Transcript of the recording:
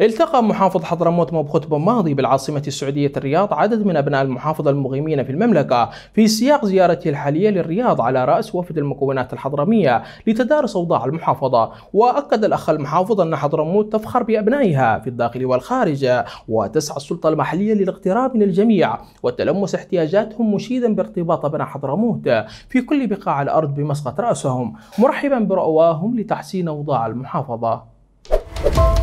التقى محافظ حضرموت بخطبة ماضي بالعاصمة السعودية الرياض عدد من أبناء المحافظة المقيمين في المملكة في سياق زيارته الحالية للرياض على رأس وفد المكونات الحضرمية لتدارس أوضاع المحافظة وأكد الأخ المحافظ أن حضرموت تفخر بأبنائها في الداخل والخارج وتسعى السلطة المحلية للاقتراب من الجميع وتلمس احتياجاتهم مشيدا بارتباط أبناء حضرموت في كل بقاع الأرض بمسقط رأسهم مرحبا برؤواهم لتحسين أوضاع المحافظة.